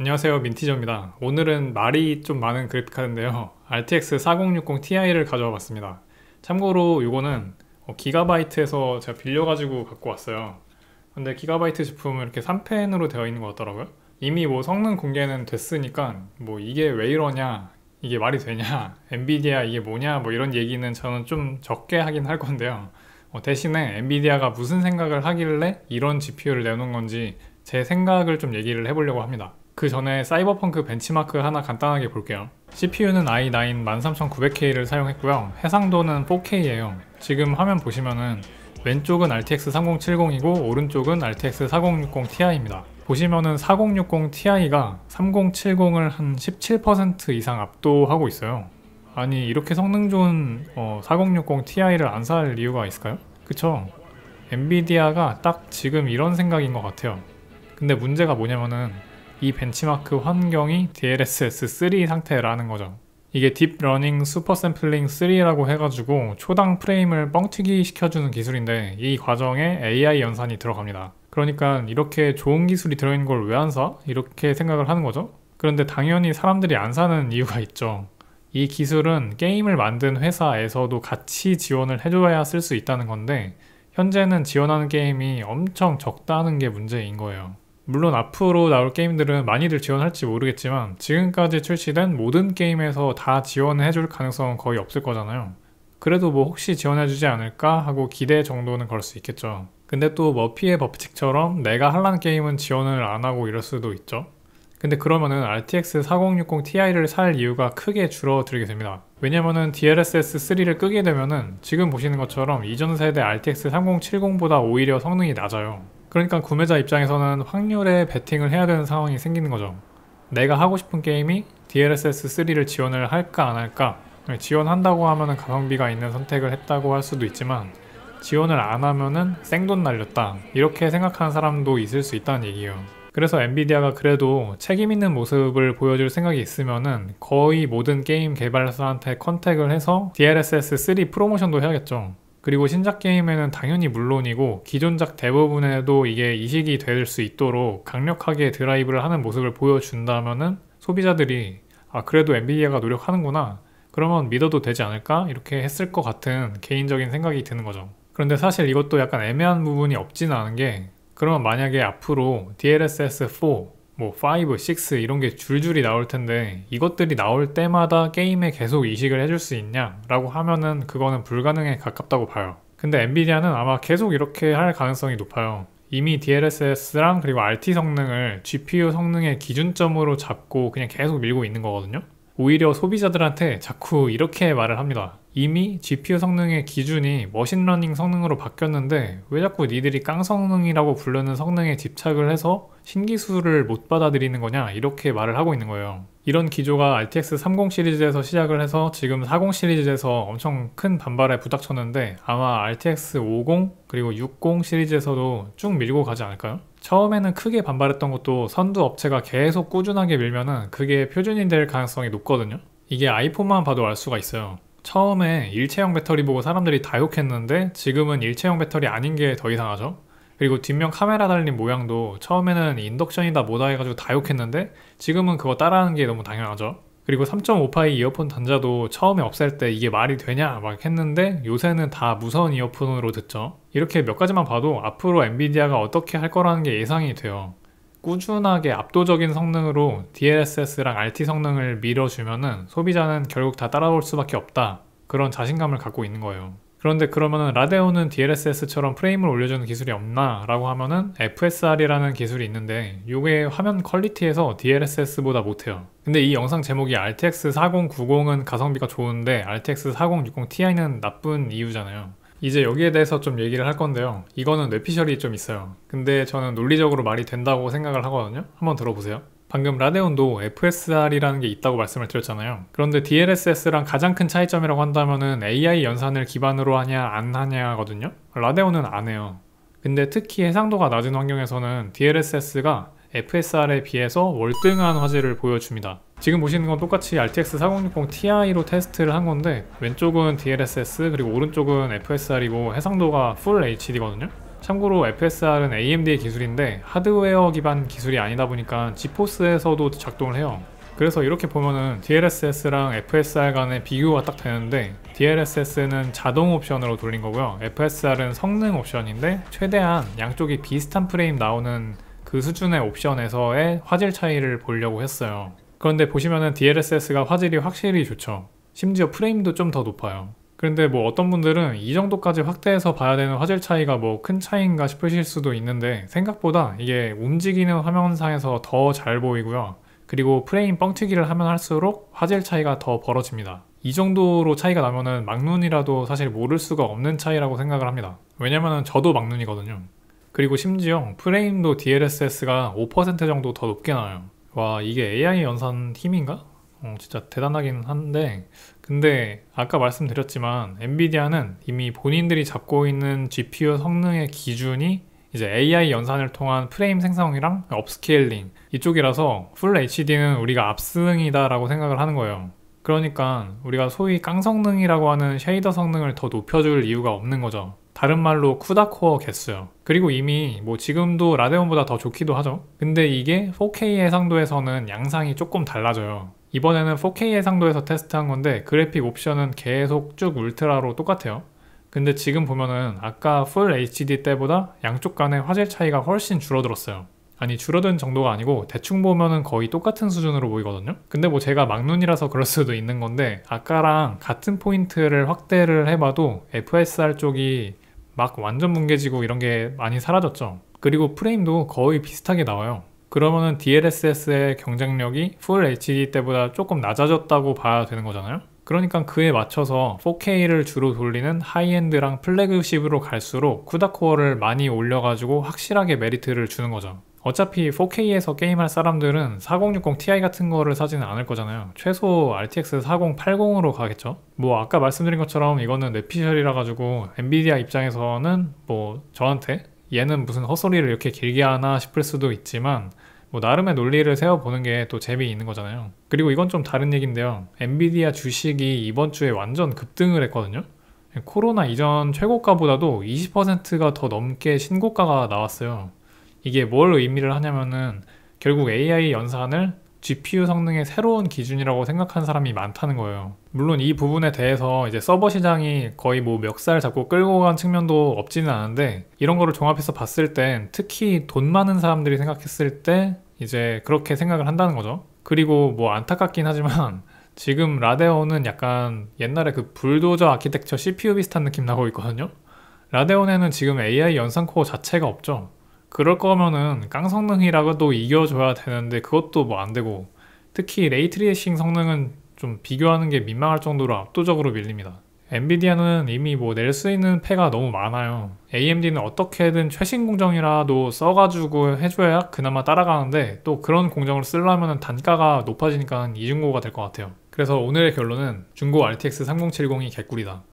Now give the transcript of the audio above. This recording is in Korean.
안녕하세요 민티저입니다 오늘은 말이 좀 많은 그래픽카드인데요 RTX 4060 Ti를 가져와 봤습니다 참고로 이거는 어, 기가바이트에서 제가 빌려가지고 갖고 왔어요 근데 기가바이트 제품은 이렇게 3펜으로 되어 있는 것 같더라고요 이미 뭐 성능 공개는 됐으니까 뭐 이게 왜 이러냐 이게 말이 되냐 엔비디아 이게 뭐냐 뭐 이런 얘기는 저는 좀 적게 하긴 할 건데요 어, 대신에 엔비디아가 무슨 생각을 하길래 이런 GPU를 내놓은 건지 제 생각을 좀 얘기를 해보려고 합니다 그 전에 사이버펑크 벤치마크 하나 간단하게 볼게요. CPU는 i9 13900K를 사용했고요. 해상도는 4K예요. 지금 화면 보시면은 왼쪽은 RTX 3070이고 오른쪽은 RTX 4060 Ti입니다. 보시면은 4060 Ti가 3070을 한 17% 이상 압도하고 있어요. 아니 이렇게 성능 좋은 어, 4060 Ti를 안 살 이유가 있을까요? 그쵸? 엔비디아가 딱 지금 이런 생각인 것 같아요. 근데 문제가 뭐냐면은 이 벤치마크 환경이 DLSS3 상태라는 거죠. 이게 딥러닝 슈퍼샘플링 3라고 해가지고 초당 프레임을 뻥튀기 시켜주는 기술인데 이 과정에 AI 연산이 들어갑니다. 그러니까 이렇게 좋은 기술이 들어있는 걸 왜 안 사? 이렇게 생각을 하는 거죠. 그런데 당연히 사람들이 안 사는 이유가 있죠. 이 기술은 게임을 만든 회사에서도 같이 지원을 해줘야 쓸 수 있다는 건데 현재는 지원하는 게임이 엄청 적다는 게 문제인 거예요. 물론 앞으로 나올 게임들은 많이들 지원할지 모르겠지만 지금까지 출시된 모든 게임에서 다 지원해줄 가능성은 거의 없을 거잖아요. 그래도 뭐 혹시 지원해주지 않을까 하고 기대 정도는 걸 수 있겠죠. 근데 또 머피의 뭐 법칙처럼 내가 할란 게임은 지원을 안 하고 이럴 수도 있죠. 근데 그러면은 RTX 4060 Ti를 살 이유가 크게 줄어들게 됩니다. 왜냐면은 DLSS 3를 끄게 되면은 지금 보시는 것처럼 이전 세대 RTX 3070보다 오히려 성능이 낮아요. 그러니까 구매자 입장에서는 확률에 베팅을 해야 되는 상황이 생기는 거죠. 내가 하고 싶은 게임이 DLSS3를 지원을 할까 안 할까 네, 지원한다고 하면 가성비가 있는 선택을 했다고 할 수도 있지만 지원을 안 하면은 생돈 날렸다 이렇게 생각하는 사람도 있을 수 있다는 얘기예요 그래서 엔비디아가 그래도 책임있는 모습을 보여줄 생각이 있으면은 거의 모든 게임 개발사한테 컨택을 해서 DLSS3 프로모션도 해야겠죠 그리고 신작 게임에는 당연히 물론이고 기존작 대부분에도 이게 이식이 될 수 있도록 강력하게 드라이브를 하는 모습을 보여준다면은 소비자들이 아 그래도 엔비디아가 노력하는구나 그러면 믿어도 되지 않을까 이렇게 했을 것 같은 개인적인 생각이 드는 거죠 그런데 사실 이것도 약간 애매한 부분이 없진 않은 게 그러면 만약에 앞으로 DLSS4 뭐 5, 6 이런 게 줄줄이 나올 텐데 이것들이 나올 때마다 게임에 계속 이식을 해줄 수 있냐? 라고 하면은 그거는 불가능에 가깝다고 봐요. 근데 엔비디아는 아마 계속 이렇게 할 가능성이 높아요. 이미 DLSS랑 그리고 RT 성능을 GPU 성능의 기준점으로 잡고 그냥 계속 밀고 있는 거거든요. 오히려 소비자들한테 자꾸 이렇게 말을 합니다. 이미 GPU 성능의 기준이 머신러닝 성능으로 바뀌었는데 왜 자꾸 니들이 깡성능이라고 부르는 성능에 집착을 해서 신기술을 못 받아들이는 거냐 이렇게 말을 하고 있는 거예요 이런 기조가 RTX 30 시리즈에서 시작을 해서 지금 40 시리즈에서 엄청 큰 반발에 부닥쳤는데 아마 RTX 50 그리고 60 시리즈에서도 쭉 밀고 가지 않을까요? 처음에는 크게 반발했던 것도 선두 업체가 계속 꾸준하게 밀면은 그게 표준이 될 가능성이 높거든요 이게 아이폰만 봐도 알 수가 있어요 처음에 일체형 배터리 보고 사람들이 다 욕했는데 지금은 일체형 배터리 아닌 게 더 이상하죠? 그리고 뒷면 카메라 달린 모양도 처음에는 인덕션이다 뭐다 해가지고 다 욕했는데 지금은 그거 따라하는 게 너무 당연하죠? 그리고 3.5파이 이어폰 단자도 처음에 없앨 때 이게 말이 되냐 막 했는데 요새는 다 무선 이어폰으로 듣죠. 이렇게 몇 가지만 봐도 앞으로 엔비디아가 어떻게 할 거라는 게 예상이 돼요. 꾸준하게 압도적인 성능으로 DLSS랑 RT 성능을 밀어주면은 소비자는 결국 다 따라올 수밖에 없다 그런 자신감을 갖고 있는 거예요 그런데 그러면은 라데오는 DLSS처럼 프레임을 올려주는 기술이 없나? 라고 하면은 FSR이라는 기술이 있는데 이게 화면 퀄리티에서 DLSS보다 못해요 근데 이 영상 제목이 RTX 4090은 가성비가 좋은데 RTX 4060 Ti는 나쁜 이유잖아요 이제 여기에 대해서 좀 얘기를 할 건데요. 이거는 뇌피셜이 좀 있어요. 근데 저는 논리적으로 말이 된다고 생각을 하거든요. 한번 들어보세요. 방금 라데온도 FSR이라는 게 있다고 말씀을 드렸잖아요. 그런데 DLSS랑 가장 큰 차이점이라고 한다면은 AI 연산을 기반으로 하냐 안 하냐거든요. 라데온은 안 해요. 근데 특히 해상도가 낮은 환경에서는 DLSS가 FSR에 비해서 월등한 화질을 보여줍니다. 지금 보시는 건 똑같이 RTX 4060 Ti로 테스트를 한 건데 왼쪽은 DLSS 그리고 오른쪽은 FSR이고 해상도가 Full HD거든요 참고로 FSR은 AMD의 기술인데 하드웨어 기반 기술이 아니다 보니까 지포스에서도 작동을 해요 그래서 이렇게 보면은 DLSS랑 FSR 간의 비교가 딱 되는데 DLSS는 자동 옵션으로 돌린 거고요 FSR은 성능 옵션인데 최대한 양쪽이 비슷한 프레임 나오는 그 수준의 옵션에서의 화질 차이를 보려고 했어요 그런데 보시면은 DLSS가 화질이 확실히 좋죠. 심지어 프레임도 좀 더 높아요. 그런데 뭐 어떤 분들은 이 정도까지 확대해서 봐야 되는 화질 차이가 뭐 큰 차이인가 싶으실 수도 있는데 생각보다 이게 움직이는 화면상에서 더 잘 보이고요. 그리고 프레임 뻥튀기를 하면 할수록 화질 차이가 더 벌어집니다. 이 정도로 차이가 나면은 막눈이라도 사실 모를 수가 없는 차이라고 생각을 합니다. 왜냐면은 저도 막눈이거든요. 그리고 심지어 프레임도 DLSS가 5% 정도 더 높게 나와요. 와 이게 AI 연산 팀인가? 어, 진짜 대단하긴 한데 근데 아까 말씀드렸지만 엔비디아는 이미 본인들이 잡고 있는 GPU 성능의 기준이 이제 AI 연산을 통한 프레임 생성이랑 업스케일링 이쪽이라서 풀 HD는 우리가 압승이다 라고 생각을 하는 거예요 그러니까 우리가 소위 깡성능이라고 하는 쉐이더 성능을 더 높여줄 이유가 없는 거죠 다른 말로 쿠다코어 개수요. 그리고 이미 뭐 지금도 라데온보다 더 좋기도 하죠. 근데 이게 4K 해상도에서는 양상이 조금 달라져요. 이번에는 4K 해상도에서 테스트한 건데 그래픽 옵션은 계속 쭉 울트라로 똑같아요. 근데 지금 보면은 아까 풀 HD 때보다 양쪽 간의 화질 차이가 훨씬 줄어들었어요. 아니 줄어든 정도가 아니고 대충 보면은 거의 똑같은 수준으로 보이거든요 근데 뭐 제가 막눈이라서 그럴 수도 있는 건데 아까랑 같은 포인트를 확대를 해봐도 FSR 쪽이 막 완전 뭉개지고 이런 게 많이 사라졌죠 그리고 프레임도 거의 비슷하게 나와요 그러면은 DLSS의 경쟁력이 Full HD 때보다 조금 낮아졌다고 봐야 되는 거잖아요 그러니까 그에 맞춰서 4K를 주로 돌리는 하이엔드랑 플래그십으로 갈수록 쿠다코어를 많이 올려가지고 확실하게 메리트를 주는 거죠 어차피 4K에서 게임할 사람들은 4060 Ti 같은 거를 사지는 않을 거잖아요. 최소 RTX 4080으로 가겠죠. 뭐 아까 말씀드린 것처럼 이거는 뇌피셜이라 가지고 엔비디아 입장에서는 뭐 저한테 얘는 무슨 헛소리를 이렇게 길게 하나 싶을 수도 있지만 뭐 나름의 논리를 세워보는 게 또 재미있는 거잖아요. 그리고 이건 좀 다른 얘기인데요. 엔비디아 주식이 이번 주에 완전 급등을 했거든요. 코로나 이전 최고가보다도 20%가 더 넘게 신고가가 나왔어요. 이게 뭘 의미를 하냐면은 결국 AI 연산을 GPU 성능의 새로운 기준이라고 생각한 사람이 많다는 거예요. 물론 이 부분에 대해서 이제 서버 시장이 거의 뭐 멱살 잡고 끌고 간 측면도 없지는 않은데 이런 거를 종합해서 봤을 땐 특히 돈 많은 사람들이 생각했을 때 이제 그렇게 생각을 한다는 거죠. 그리고 뭐 안타깝긴 하지만 지금 라데온은 약간 옛날에 그 불도저 아키텍처 CPU 비슷한 느낌 나고 있거든요. 라데온에는 지금 AI 연산 코어 자체가 없죠. 그럴 거면은 깡 성능이라도 고 이겨줘야 되는데 그것도 뭐 안 되고 특히 레이트리이싱 성능은 좀 비교하는 게 민망할 정도로 압도적으로 밀립니다. 엔비디아는 이미 뭐 낼 수 있는 패가 너무 많아요. AMD는 어떻게든 최신 공정이라도 써가지고 해줘야 그나마 따라가는데 또 그런 공정을 쓰려면 단가가 높아지니까 이중고가 될 것 같아요. 그래서 오늘의 결론은 중고 RTX 3070이 개꿀이다.